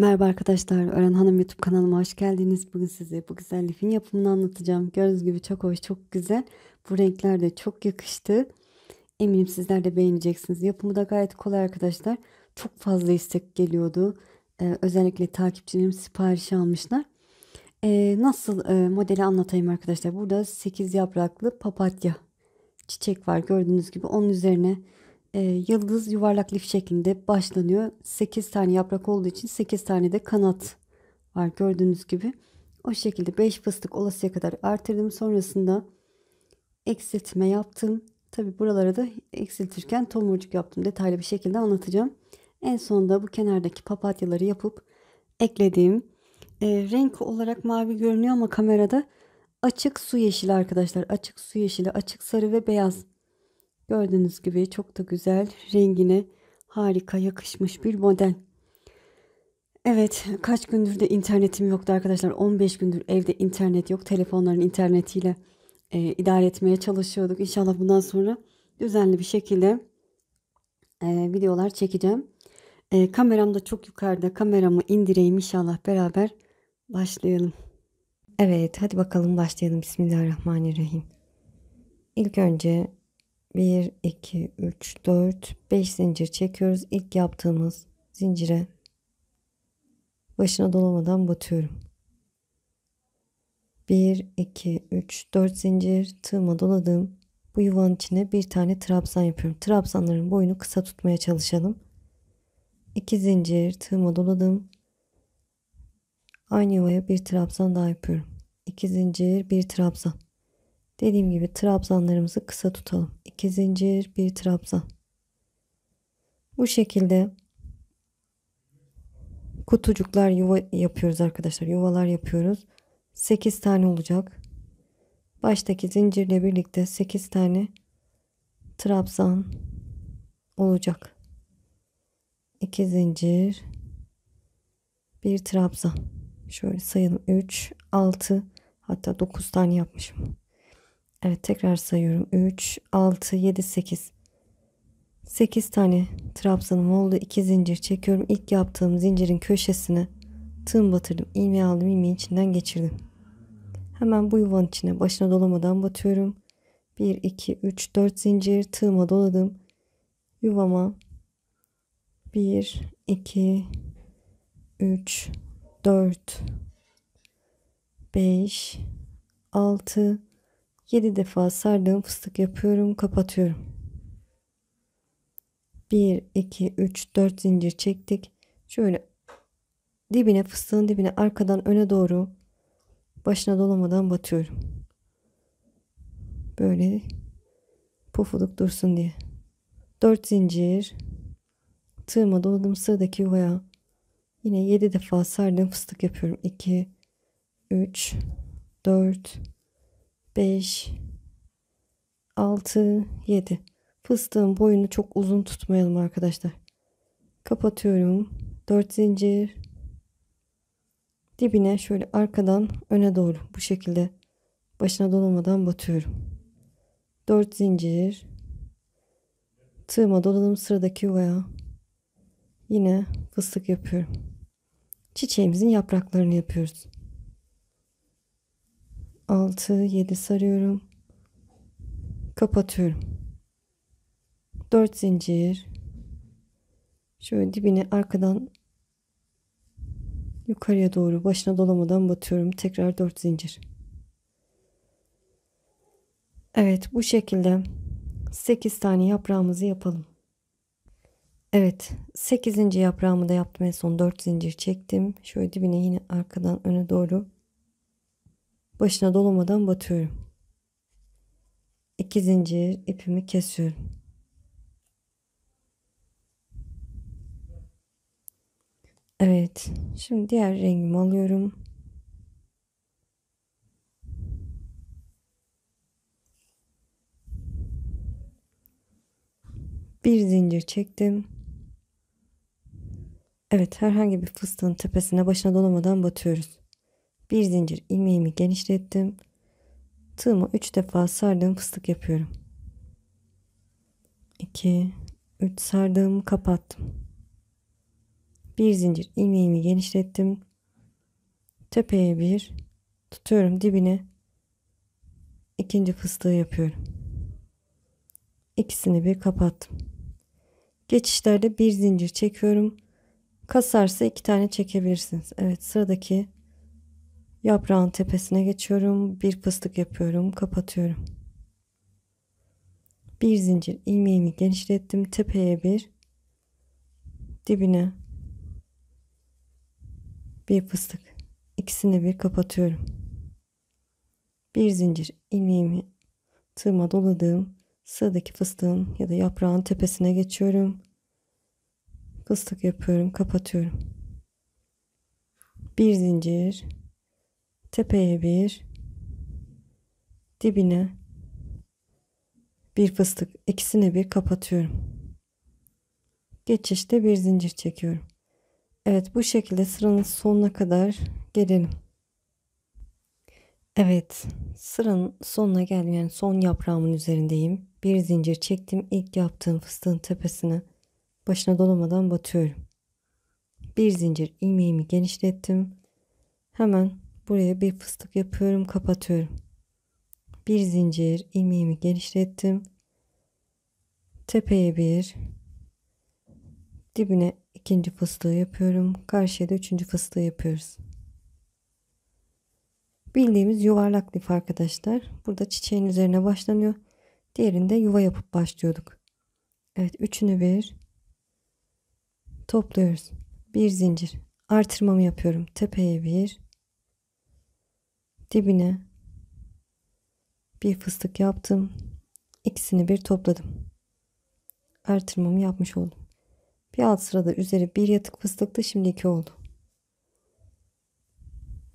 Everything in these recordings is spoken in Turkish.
Merhaba arkadaşlar, Ören Hanım YouTube kanalıma hoş geldiniz. Bugün size bu güzel lifin yapımını anlatacağım. Gördüğünüz gibi çok hoş, çok güzel. Bu renkler de çok yakıştı. Eminim sizler de beğeneceksiniz. Yapımı da gayet kolay arkadaşlar. Çok fazla istek geliyordu. Ee, özellikle takipçilerim siparişi almışlar. Ee, nasıl e, modeli anlatayım arkadaşlar. Burada 8 yapraklı papatya çiçek var gördüğünüz gibi. Onun üzerine e, yıldız yuvarlak lif şeklinde başlanıyor. 8 tane yaprak olduğu için 8 tane de kanat var gördüğünüz gibi. O şekilde 5 fıstık olasıya kadar artırdım. Sonrasında eksiltme yaptım. Tabi buralara da eksiltirken tomurcuk yaptım. Detaylı bir şekilde anlatacağım. En sonunda bu kenardaki papatyaları yapıp eklediğim e, renk olarak mavi görünüyor ama kamerada açık su yeşili arkadaşlar. Açık su yeşili, açık sarı ve beyaz Gördüğünüz gibi çok da güzel rengine harika yakışmış bir model. Evet kaç gündür de internetim yoktu arkadaşlar. 15 gündür evde internet yok. Telefonların internetiyle e, idare etmeye çalışıyorduk. İnşallah bundan sonra düzenli bir şekilde e, videolar çekeceğim. E, kameram da çok yukarıda. Kameramı indireyim inşallah beraber başlayalım. Evet hadi bakalım başlayalım. Bismillahirrahmanirrahim. İlk önce 1 2 3 4 5 zincir çekiyoruz İlk yaptığımız zincire başına dolamadan batıyorum 1 2 3 4 zincir tığıma doladım bu yuvanın içine bir tane trabzan yapıyorum trabzanların boyunu kısa tutmaya çalışalım 2 zincir tığıma doladım aynı yuvaya bir trabzan daha yapıyorum 2 zincir bir trabzan Dediğim gibi trabzanlarımızı kısa tutalım. İki zincir, bir trabzan. Bu şekilde kutucuklar yuva yapıyoruz arkadaşlar. Yuvalar yapıyoruz. 8 tane olacak. Baştaki zincirle birlikte 8 tane trabzan olacak. 2 zincir, bir trabzan. Şöyle sayalım 3, 6 hatta 9 tane yapmışım. Evet tekrar sayıyorum. 3, 6, 7, 8. 8 tane trabzanım oldu. 2 zincir çekiyorum. İlk yaptığım zincirin köşesine tığım batırdım. İlmeği aldım. ilmeğin içinden geçirdim. Hemen bu yuvanın içine başına dolamadan batıyorum. 1, 2, 3, 4 zincir tığıma doladım. Yuvama 1, 2, 3, 4, 5, 6, 7 defa sardığım fıstık yapıyorum. Kapatıyorum. 1, 2, 3, 4 zincir çektik. Şöyle dibine fıstığın dibine arkadan öne doğru başına dolamadan batıyorum. Böyle pufuluk dursun diye. 4 zincir tığıma doladım sıradaki yuvaya yine 7 defa sardığım fıstık yapıyorum. 2 3 4 5, 6, 7. Fıstığın boyunu çok uzun tutmayalım arkadaşlar. Kapatıyorum. 4 zincir. Dibine şöyle arkadan öne doğru bu şekilde başına dolamadan batıyorum. 4 zincir. Tığıma dolalım sıradaki yuvaya. Yine fıstık yapıyorum. Çiçeğimizin yapraklarını yapıyoruz. 6, 7 sarıyorum. Kapatıyorum. 4 zincir. Şöyle dibine arkadan yukarıya doğru başına dolamadan batıyorum. Tekrar 4 zincir. Evet bu şekilde 8 tane yaprağımızı yapalım. Evet 8. yaprağımı da yaptım en son 4 zincir çektim. Şöyle dibine yine arkadan öne doğru başına dolamadan batıyorum. İki zincir ipimi kesiyorum. Evet. Şimdi diğer rengimi alıyorum. Bir zincir çektim. Evet herhangi bir fıstığın tepesine başına dolamadan batıyoruz. Bir zincir ilmeğimi genişlettim. Tığımı 3 defa sardığım fıstık yapıyorum. 2 3 sardığımı kapattım. Bir zincir ilmeğimi genişlettim. Tepeye bir tutuyorum dibine ikinci fıstığı yapıyorum. İkisini bir kapattım. Geçişlerde bir zincir çekiyorum. Kasarsa iki tane çekebilirsiniz. Evet sıradaki Yaprağın tepesine geçiyorum. Bir fıstık yapıyorum. Kapatıyorum. Bir zincir ilmeğimi genişlettim. Tepeye bir. Dibine bir fıstık. İkisini bir kapatıyorum. Bir zincir ilmeğimi tığıma doladığım sıradaki fıstığın ya da yaprağın tepesine geçiyorum. Fıstık yapıyorum. Kapatıyorum. Bir zincir Tepeye bir, dibine bir fıstık ikisini bir kapatıyorum. Geçişte bir zincir çekiyorum. Evet bu şekilde sıranın sonuna kadar gelelim. Evet sıranın sonuna geldim yani son yaprağımın üzerindeyim. Bir zincir çektim ilk yaptığım fıstığın tepesine başına dolamadan batıyorum. Bir zincir ilmeğimi genişlettim. Hemen Buraya bir fıstık yapıyorum kapatıyorum. Bir zincir ilmeğimi genişlettim. Tepeye bir. Dibine ikinci fıstığı yapıyorum. Karşıya da üçüncü fıstığı yapıyoruz. Bildiğimiz yuvarlak lif arkadaşlar. Burada çiçeğin üzerine başlanıyor. Diğerinde yuva yapıp başlıyorduk. Evet üçünü bir topluyoruz. Bir zincir artırmamı yapıyorum. Tepeye bir dibine bir fıstık yaptım. İkisini bir topladım. Artırmamı yapmış oldum. Bir alt sırada üzeri bir yatık fıstıktı şimdi iki oldu.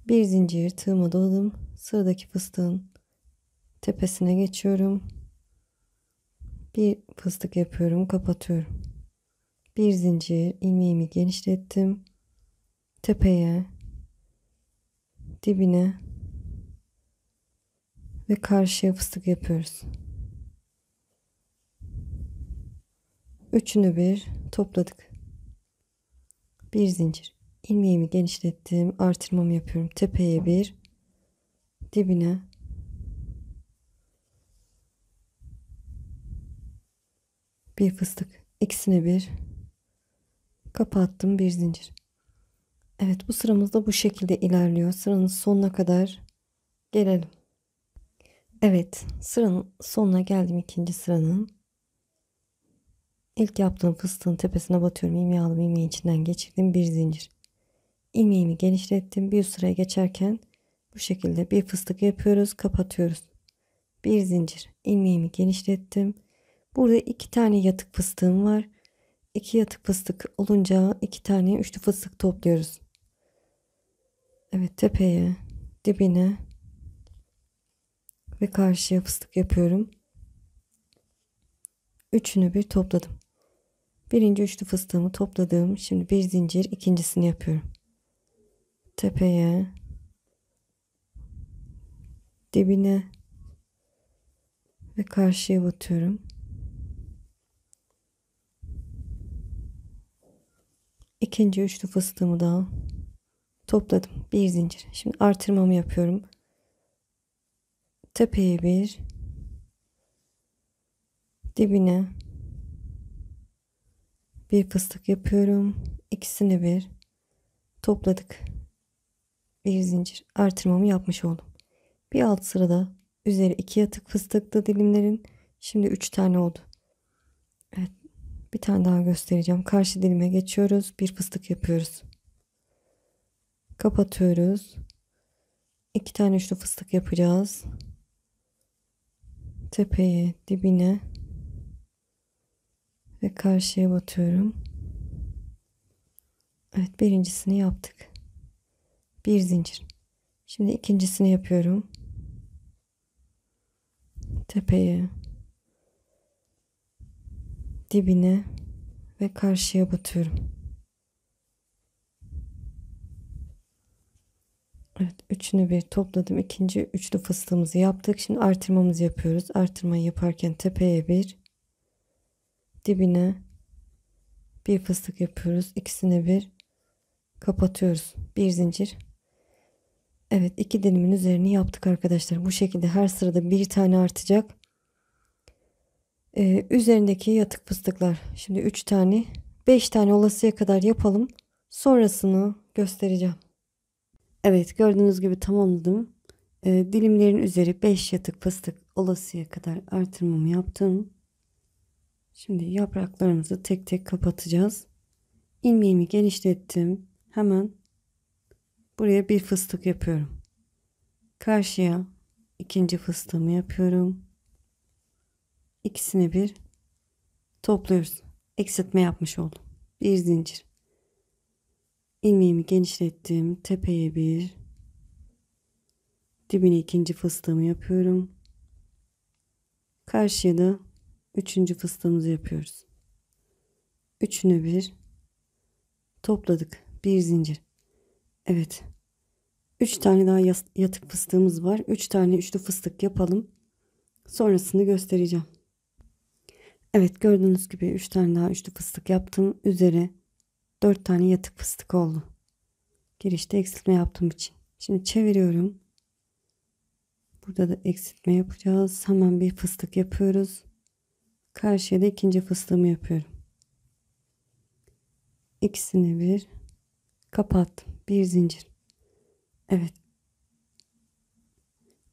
Bir zincir tığıma doladım. Sıradaki fıstığın tepesine geçiyorum. Bir fıstık yapıyorum, kapatıyorum. Bir zincir ilmeğimi genişlettim. Tepeye, dibine ve karşıya fıstık yapıyoruz. Üçünü bir topladık. Bir zincir. İlmeğimi genişlettim. Artırmamı yapıyorum. Tepeye bir. Dibine. Bir fıstık. İkisine bir. Kapattım bir zincir. Evet bu sıramız da bu şekilde ilerliyor. Sıranın sonuna kadar gelelim. Evet, sıranın sonuna geldim ikinci sıranın. İlk yaptığım fıstığın tepesine batıyorum. İlmeği aldım, içinden geçirdim bir zincir. İlmeğimi genişlettim. Bir sıraya geçerken bu şekilde bir fıstık yapıyoruz, kapatıyoruz. Bir zincir. İlmeğimi genişlettim. Burada iki tane yatık fıstığım var. İki yatık fıstık olunca iki tane üçlü fıstık topluyoruz. Evet tepeye, dibine ve karşıya fıstık yapıyorum. Üçünü bir topladım. Birinci üçlü fıstığımı topladım. Şimdi bir zincir ikincisini yapıyorum. Tepeye dibine ve karşıya batıyorum. İkinci üçlü fıstığımı da topladım. Bir zincir. Şimdi artırmamı yapıyorum tepeye bir dibine bir fıstık yapıyorum İkisini bir topladık bir zincir artırmamı yapmış oldum bir alt sırada üzeri iki yatık fıstıklı dilimlerin şimdi üç tane oldu evet bir tane daha göstereceğim karşı dilime geçiyoruz bir fıstık yapıyoruz kapatıyoruz İki tane üçlü fıstık yapacağız Tepeye, dibine ve karşıya batıyorum. Evet birincisini yaptık. Bir zincir. Şimdi ikincisini yapıyorum. Tepeye, dibine ve karşıya batıyorum. Evet, üçünü bir topladım. İkinci üçlü fıstığımızı yaptık. Şimdi artırmamızı yapıyoruz. Artırmayı yaparken tepeye bir, dibine bir fıstık yapıyoruz. İkisine bir kapatıyoruz. Bir zincir. Evet, iki dilimin üzerini yaptık arkadaşlar. Bu şekilde her sırada bir tane artacak. Ee, üzerindeki yatık fıstıklar. Şimdi üç tane, beş tane olasıya kadar yapalım. Sonrasını göstereceğim. Evet gördüğünüz gibi tamamladım. E, dilimlerin üzeri 5 yatık fıstık olasıya kadar artırmamı yaptım. Şimdi yapraklarımızı tek tek kapatacağız. İlmeğimi genişlettim. Hemen buraya bir fıstık yapıyorum. Karşıya ikinci fıstığımı yapıyorum. İkisini bir topluyoruz. Eksiltme yapmış oldum. Bir zincir ilmeğimi genişlettim. Tepeye bir, dibine ikinci fıstığımı yapıyorum. Karşıya da üçüncü fıstığımızı yapıyoruz. Üçünü bir topladık. Bir zincir. Evet. Üç tane daha yatık fıstığımız var. Üç tane üçlü fıstık yapalım. Sonrasını göstereceğim. Evet gördüğünüz gibi üç tane daha üçlü fıstık yaptım. Üzeri 4 tane yatık fıstık oldu. Girişte eksiltme yaptığım için. Şimdi çeviriyorum. Burada da eksiltme yapacağız. Hemen bir fıstık yapıyoruz. Karşıya da ikinci fıstığımı yapıyorum. İkisini bir kapattım. Bir zincir. Evet.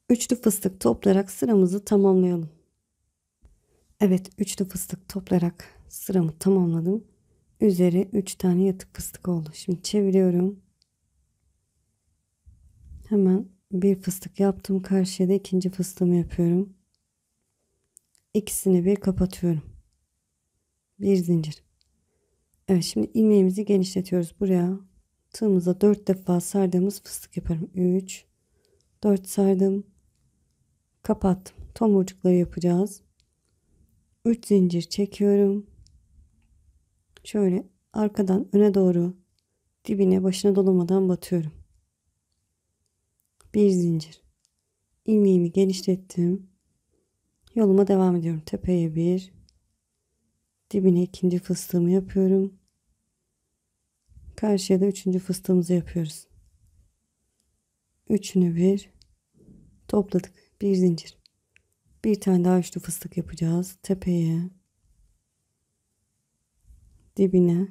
Üçlü fıstık toplayarak sıramızı tamamlayalım. Evet, üçlü fıstık toplayarak sıramı tamamladım üzeri 3 tane yatık fıstık oldu. Şimdi çeviriyorum. Hemen bir fıstık yaptım. Karşıya da ikinci fıstığımı yapıyorum. İkisini bir kapatıyorum. Bir zincir. Evet şimdi ilmeğimizi genişletiyoruz. Buraya tığımıza 4 defa sardığımız fıstık yaparım. 3 4 sardım. Kapattım. Tomurcukları yapacağız. 3 zincir çekiyorum. Şöyle arkadan öne doğru dibine başına dolamadan batıyorum. Bir zincir. İlmeğimi genişlettim. Yoluma devam ediyorum. Tepeye bir. Dibine ikinci fıstığımı yapıyorum. Karşıya da üçüncü fıstığımızı yapıyoruz. Üçünü bir. Topladık. Bir zincir. Bir tane daha üçlü fıstık yapacağız. Tepeye dibine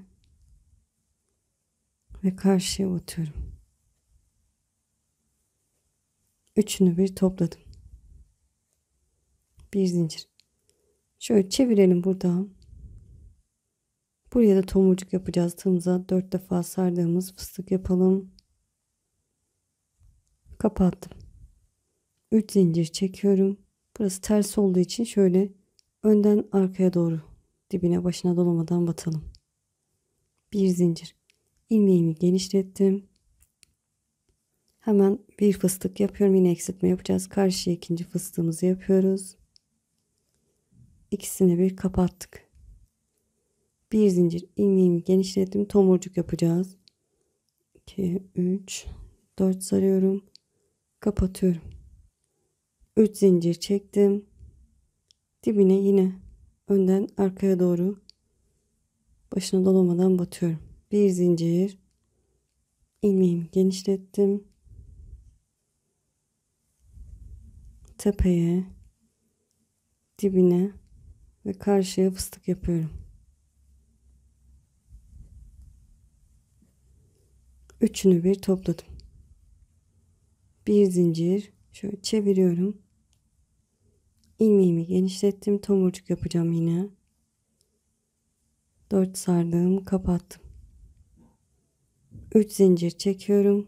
ve karşıya batıyorum. Üçünü bir topladım. Bir zincir. Şöyle çevirelim burada. Buraya da tomurcuk yapacağız. Tığımıza dört defa sardığımız fıstık yapalım. Kapattım. Üç zincir çekiyorum. Burası ters olduğu için şöyle önden arkaya doğru dibine başına dolamadan batalım bir zincir. ilmeğimi genişlettim. Hemen bir fıstık yapıyorum. Yine eksiltme yapacağız. Karşıya ikinci fıstığımızı yapıyoruz. İkisini bir kapattık. Bir zincir ilmeğimi genişlettim. Tomurcuk yapacağız. 2, 3, 4 sarıyorum. Kapatıyorum. 3 zincir çektim. Dibine yine önden arkaya doğru Başına dolamadan batıyorum. Bir zincir. ilmeğimi genişlettim. Tepeye, dibine ve karşıya fıstık yapıyorum. Üçünü bir topladım. Bir zincir. Şöyle çeviriyorum. İlmeğimi genişlettim. Tomurcuk yapacağım yine. 4 sardığım kapattım. 3 zincir çekiyorum.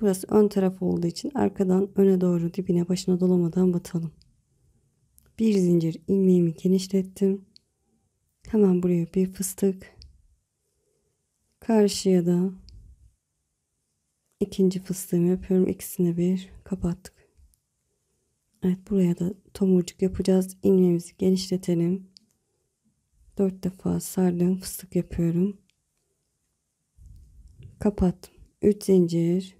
Burası ön taraf olduğu için arkadan öne doğru dibine başına dolamadan batalım. Bir zincir ilmeğimi genişlettim. Hemen buraya bir fıstık. Karşıya da ikinci fıstığımı yapıyorum. İkisini bir kapattık. Evet buraya da tomurcuk yapacağız. İlmeğimizi genişletelim. 4 defa sardığım fıstık yapıyorum. Kapattım. 3 zincir.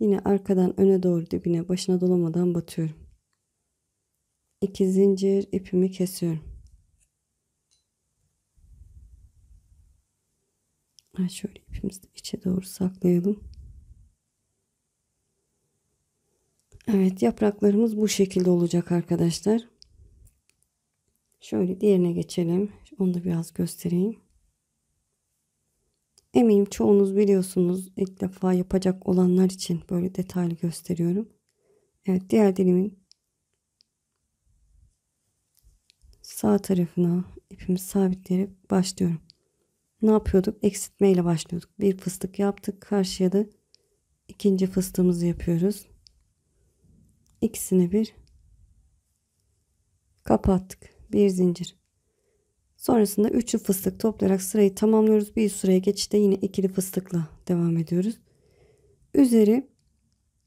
Yine arkadan öne doğru dibine başına dolamadan batıyorum. 2 zincir ipimi kesiyorum. Şöyle ipimizi içe doğru saklayalım. Evet yapraklarımız bu şekilde olacak arkadaşlar. Şöyle diğerine geçelim. Onu da biraz göstereyim. Eminim çoğunuz biliyorsunuz ilk defa yapacak olanlar için böyle detaylı gösteriyorum. Evet diğer dilimin sağ tarafına ipimi sabitleyip başlıyorum. Ne yapıyorduk? Eksiltme ile başlıyorduk. Bir fıstık yaptık. Karşıya da ikinci fıstığımızı yapıyoruz. İkisini bir kapattık bir zincir. Sonrasında üçlü fıstık toplayarak sırayı tamamlıyoruz. Bir üst sıraya geçişte yine ikili fıstıkla devam ediyoruz. Üzeri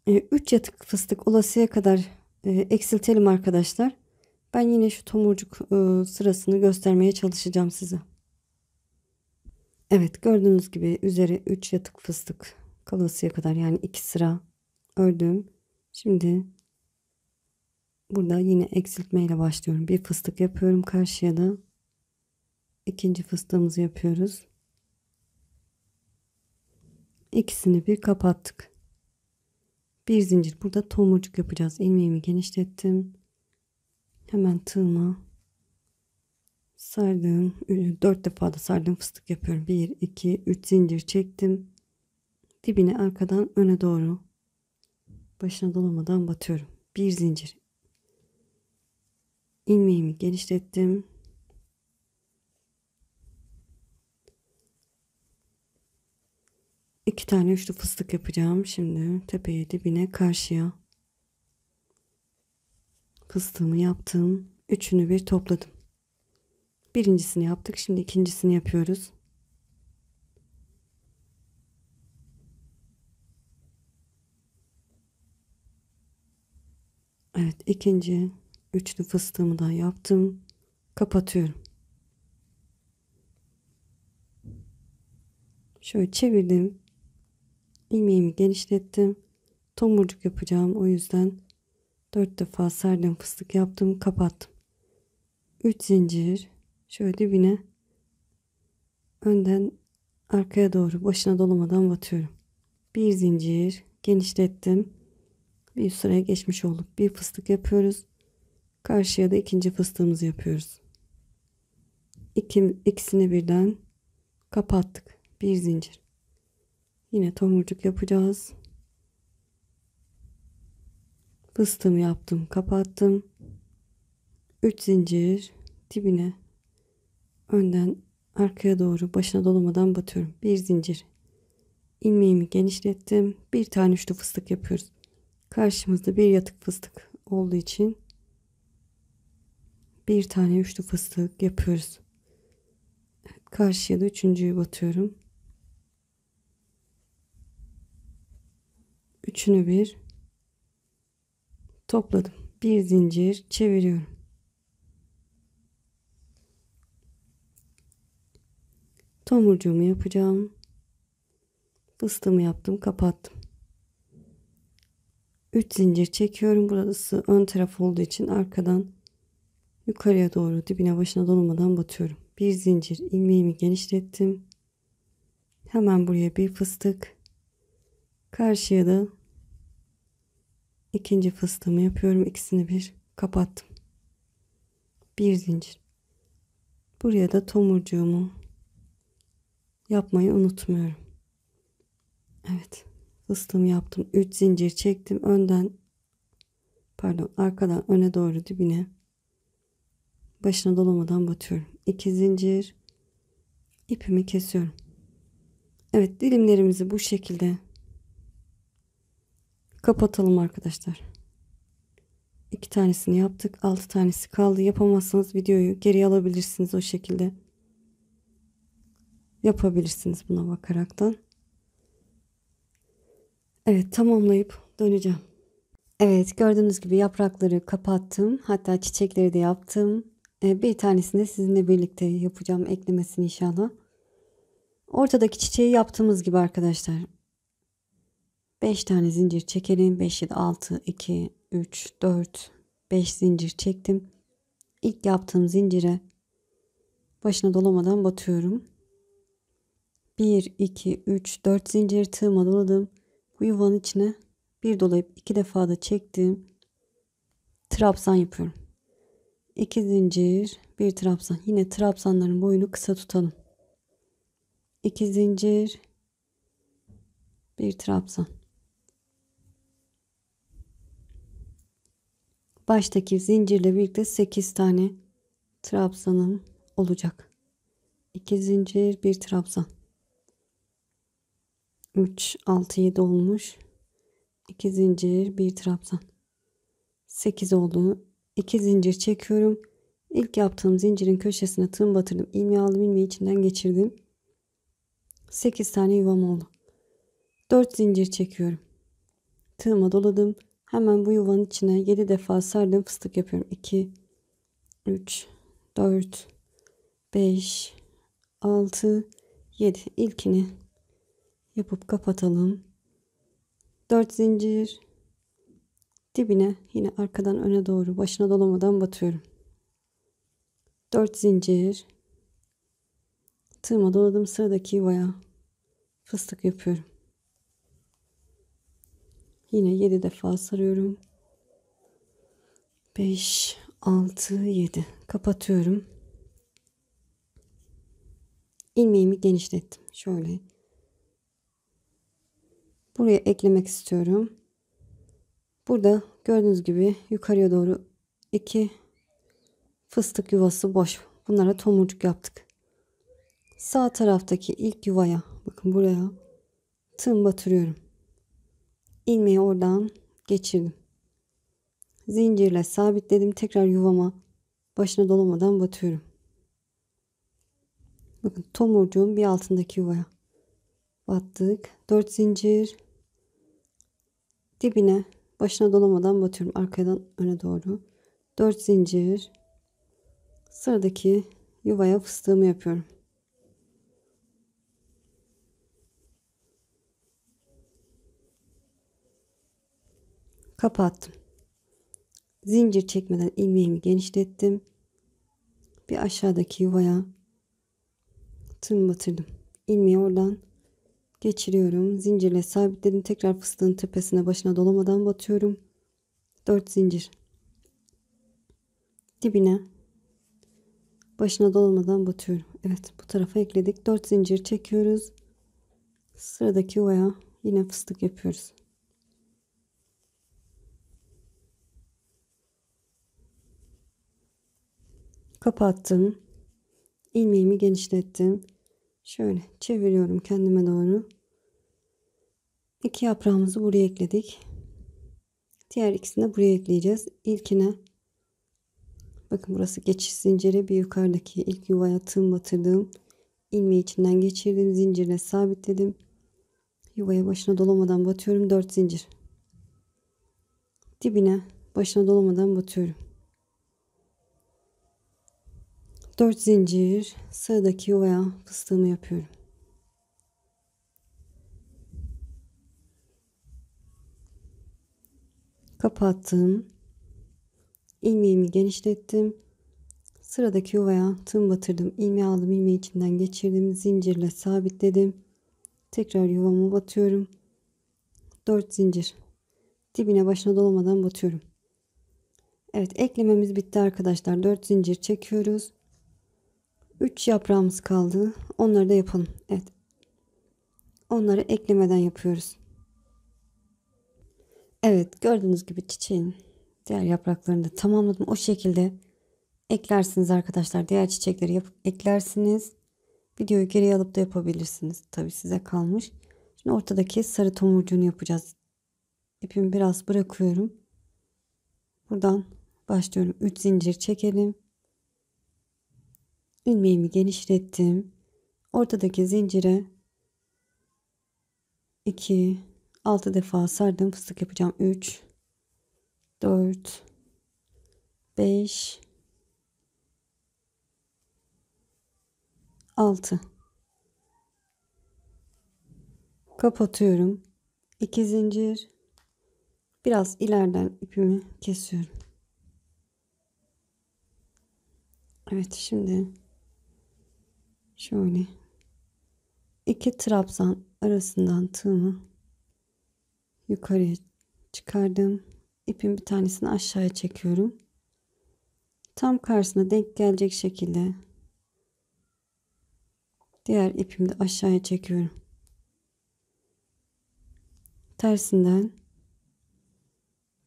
3 e, yatık fıstık olasıya kadar e, eksiltelim arkadaşlar. Ben yine şu tomurcuk e, sırasını göstermeye çalışacağım size. Evet gördüğünüz gibi üzeri 3 yatık fıstık kalasıya kadar yani 2 sıra ördüm. Şimdi Burada yine eksiltmeyle başlıyorum. Bir fıstık yapıyorum karşıya da. İkinci fıstığımızı yapıyoruz. İkisini bir kapattık. Bir zincir burada tomurcuk yapacağız. Ilmeğimi genişlettim. Hemen tığıma sardım. Dört defa da sardım fıstık yapıyorum. Bir, iki, üç zincir çektim. Dibine arkadan öne doğru başına dolamadan batıyorum. Bir zincir, ilmeğimi genişlettim. İki tane üçlü fıstık yapacağım şimdi tepeye dibine karşıya. Fıstığımı yaptım. Üçünü bir topladım. Birincisini yaptık. Şimdi ikincisini yapıyoruz. Evet ikinci Üçlü fıstığımı da yaptım. Kapatıyorum. Şöyle çevirdim. İlmeğimi genişlettim. Tomurcuk yapacağım. O yüzden dört defa serdim fıstık yaptım. Kapattım. Üç zincir. Şöyle dibine önden arkaya doğru başına dolamadan batıyorum. Bir zincir genişlettim. Bir sıraya geçmiş olduk. Bir fıstık yapıyoruz. Karşıya da ikinci fıstığımızı yapıyoruz. İkim, ikisini birden kapattık. Bir zincir. Yine tomurcuk yapacağız. Fıstığımı yaptım, kapattım. Üç zincir dibine önden arkaya doğru başına dolamadan batıyorum. Bir zincir. İlmeğimi genişlettim. Bir tane üçlü fıstık yapıyoruz. Karşımızda bir yatık fıstık olduğu için bir tane üçlü fıstık yapıyoruz. karşıya da üçüncüyü batıyorum. Üçünü bir topladım. Bir zincir çeviriyorum. Tomurcuğumu yapacağım. Fıstığımı yaptım, kapattım. 3 zincir çekiyorum. Burası ön taraf olduğu için arkadan Yukarıya doğru dibine başına dolmadan batıyorum. Bir zincir ilmeğimi genişlettim. Hemen buraya bir fıstık. Karşıya da ikinci fıstığımı yapıyorum. İkisini bir kapattım. Bir zincir. Buraya da tomurcuğumu yapmayı unutmuyorum. Evet. Fıstığımı yaptım. Üç zincir çektim. Önden pardon arkadan öne doğru dibine başına dolamadan batıyorum. İki zincir ipimi kesiyorum. Evet dilimlerimizi bu şekilde kapatalım arkadaşlar. İki tanesini yaptık. Altı tanesi kaldı. Yapamazsanız videoyu geri alabilirsiniz o şekilde. Yapabilirsiniz buna bakaraktan. Evet tamamlayıp döneceğim. Evet gördüğünüz gibi yaprakları kapattım. Hatta çiçekleri de yaptım. Ee, bir tanesini sizinle birlikte yapacağım eklemesini inşallah. Ortadaki çiçeği yaptığımız gibi arkadaşlar. 5 tane zincir çekelim. 5, 7, 6, 2, 3, 4, 5 zincir çektim. İlk yaptığım zincire başına dolamadan batıyorum. 1, 2, 3, 4 zincir tığıma doladım. Bu yuvanın içine bir dolayıp iki defa da çektim. Trabzan yapıyorum. 2 zincir, bir trabzan. Yine trabzanların boyunu kısa tutalım. 2 zincir, bir trabzan. Baştaki zincirle birlikte 8 tane trabzanım olacak. 2 zincir, bir trabzan. 3 6 7 olmuş. 2 zincir, bir trabzan. 8 oldu. 2 zincir çekiyorum. İlk yaptığım zincirin köşesine tığım batırdım. İlmeği aldım ilmeği içinden geçirdim. 8 tane yuvam oldu. 4 zincir çekiyorum. Tığıma doladım. Hemen bu yuvanın içine 7 defa sardım fıstık yapıyorum. 2, 3, 4, 5, 6, 7. İlkini yapıp kapatalım. 4 zincir dibine yine arkadan öne doğru başına dolamadan batıyorum. 4 zincir tığıma doladım sıradaki yuvaya fıstık yapıyorum. Yine 7 defa sarıyorum. 5 6 7 kapatıyorum. Ilmeğimi genişlettim. Şöyle buraya eklemek istiyorum. Burada gördüğünüz gibi yukarıya doğru iki fıstık yuvası boş. Bunlara tomurcuk yaptık. Sağ taraftaki ilk yuvaya bakın buraya tığım batırıyorum. İlmeği oradan geçirdim. Zincirle sabitledim. Tekrar yuvama başına dolamadan batıyorum. Bakın tomurcuğun bir altındaki yuvaya battık. 4 zincir dibine Başına dolamadan batıyorum arkadan öne doğru. 4 zincir. Sıradaki yuvaya fıstığımı yapıyorum. Kapattım. Zincir çekmeden ilmeğimi genişlettim. Bir aşağıdaki yuvaya tığımı batırdım. İlmeği oradan geçiriyorum. Zincirle sabitledim. Tekrar fıstığın tepesine başına dolamadan batıyorum. 4 zincir. Dibine başına dolamadan batıyorum. Evet bu tarafa ekledik. 4 zincir çekiyoruz. Sıradaki yuvaya yine fıstık yapıyoruz. Kapattım. Ilmeğimi genişlettim. Şöyle çeviriyorum kendime doğru. İki yaprağımızı buraya ekledik. Diğer ikisini de buraya ekleyeceğiz. İlkine bakın burası geçiş zinciri bir yukarıdaki ilk yuvaya tığım batırdığım ilmeği içinden geçirdim. Zincirle sabitledim. Yuvaya başına dolamadan batıyorum. 4 zincir. Dibine başına dolamadan batıyorum. 4 zincir sıradaki yuvaya fıstığımı yapıyorum. Kapattım. İlmeğimi genişlettim. Sıradaki yuvaya tığım batırdım. İlmeği aldım. ilmeği içinden geçirdim. Zincirle sabitledim. Tekrar yuvamı batıyorum. 4 zincir. Dibine başına dolamadan batıyorum. Evet eklememiz bitti arkadaşlar. 4 zincir çekiyoruz. 3 yaprağımız kaldı. Onları da yapalım. Evet. Onları eklemeden yapıyoruz. Evet gördüğünüz gibi çiçeğin diğer yapraklarını da tamamladım. O şekilde eklersiniz arkadaşlar. Diğer çiçekleri yapıp eklersiniz. Videoyu geriye alıp da yapabilirsiniz. Tabi size kalmış. Şimdi ortadaki sarı tomurcuğunu yapacağız. İpimi biraz bırakıyorum. Buradan başlıyorum. 3 zincir çekelim ilmeğimi genişlettim. Ortadaki zincire 2 6 defa sardım. Fıstık yapacağım. 3 4 5 6 kapatıyorum. 2 zincir biraz ilerden ipimi kesiyorum. Evet şimdi şöyle iki trabzan arasından tığımı yukarıya çıkardım. İpin bir tanesini aşağıya çekiyorum. Tam karşısına denk gelecek şekilde diğer ipimi de aşağıya çekiyorum. Tersinden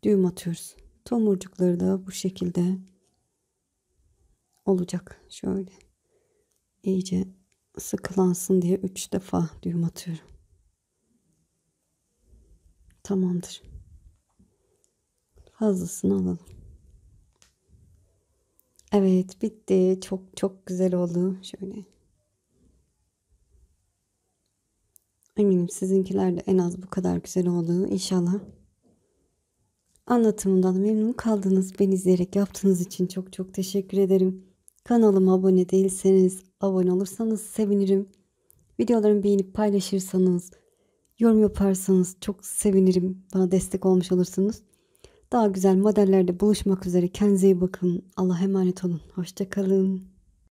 düğüm atıyoruz. Tomurcukları da bu şekilde olacak. Şöyle iyice sıkılansın diye üç defa düğüm atıyorum. Tamamdır. Fazlasını alalım. Evet bitti. Çok çok güzel oldu. Şöyle. Eminim sizinkiler de en az bu kadar güzel oldu. İnşallah. Anlatımından memnun kaldınız. Beni izleyerek yaptığınız için çok çok teşekkür ederim. Kanalıma abone değilseniz abone olursanız sevinirim. Videolarımı beğenip paylaşırsanız, yorum yaparsanız çok sevinirim. Bana destek olmuş olursunuz. Daha güzel modellerde buluşmak üzere. Kendinize iyi bakın. Allah'a emanet olun. Hoşçakalın.